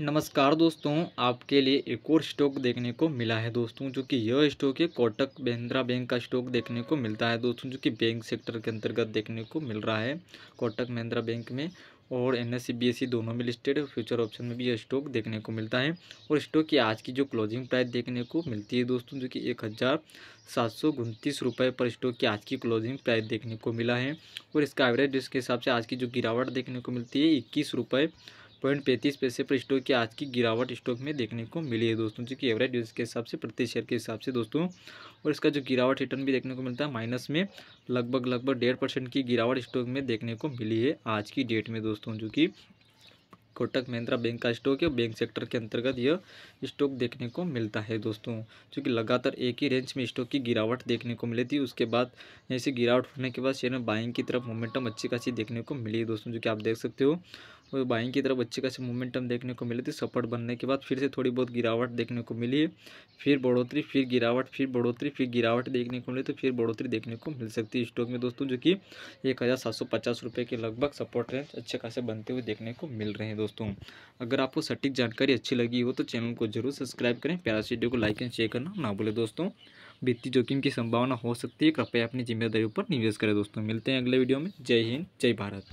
नमस्कार दोस्तों आपके लिए एक और स्टॉक देखने को मिला है दोस्तों जो कि यह स्टॉक है कोटक महिंद्रा बैंक का स्टॉक देखने को मिलता है दोस्तों जो कि बैंक सेक्टर के अंतर्गत देखने को मिल रहा है कोटक महिंद्रा बैंक में और एन एस सी दोनों में लिस्टेड है फ्यूचर ऑप्शन में भी यह स्टॉक देखने को मिलता है और स्टॉक की आज की जो क्लोजिंग प्राइस देखने को मिलती है दोस्तों जो कि एक हज़ार सात सौ रुपये पर स्टॉक की आज की क्लोजिंग प्राइस देखने को मिला है और इसका एवरेज के हिसाब से आज की जो गिरावट देखने को मिलती है इक्कीस रुपये पॉइंट पैंतीस पैसे पर स्टॉक की आज की गिरावट स्टॉक में देखने को मिली है दोस्तों जो कि एवरेज यूज के हिसाब से प्रति शेयर के हिसाब से दोस्तों और इसका जो गिरावट रिटर्न भी देखने को मिलता है माइनस में लगभग लगभग डेढ़ परसेंट की गिरावट स्टॉक में देखने को मिली है आज की डेट में दोस्तों जो कि कोटक महिंद्रा बैंक का स्टॉक है बैंक सेक्टर के अंतर्गत यह स्टॉक देखने को मिलता है दोस्तों क्योंकि लगातार एक ही रेंज में स्टॉक की गिरावट देखने को मिली थी उसके बाद ऐसी गिरावट होने के बाद शेयर में बाइंग की तरफ मोमेंटम अच्छी खासी देखने को मिली है दोस्तों जो कि आप देख सकते हो वो बाइंग की तरफ अच्छी खासी मोमेंटम देखने को मिली थी सपोर्ट बनने के बाद फिर से थोड़ी बहुत गिरावट देखने को मिली है फिर बढ़ोतरी फिर गिरावट फिर बढ़ोतरी फिर गिरावट देखने को मिली तो फिर बढ़ोतरी देखने को मिल सकती है स्टॉक में दोस्तों जो कि एक हज़ार सात सौ पचास रुपये के लगभग सपोर्ट रेंज अच्छे खासे बनते हुए देखने को मिल रहे हैं दोस्तों अगर आपको सटीक जानकारी अच्छी लगी हो तो चैनल को जरूर सब्सक्राइब करें प्यारा वीडियो को लाइक एंड शेयर करना ना भूलें दोस्तों वित्तीय जोखिम की संभावना हो सकती है कृपया अपनी जिम्मेदारी पर निवेश करें दोस्तों मिलते हैं अगले वीडियो में जय हिंद जय भारत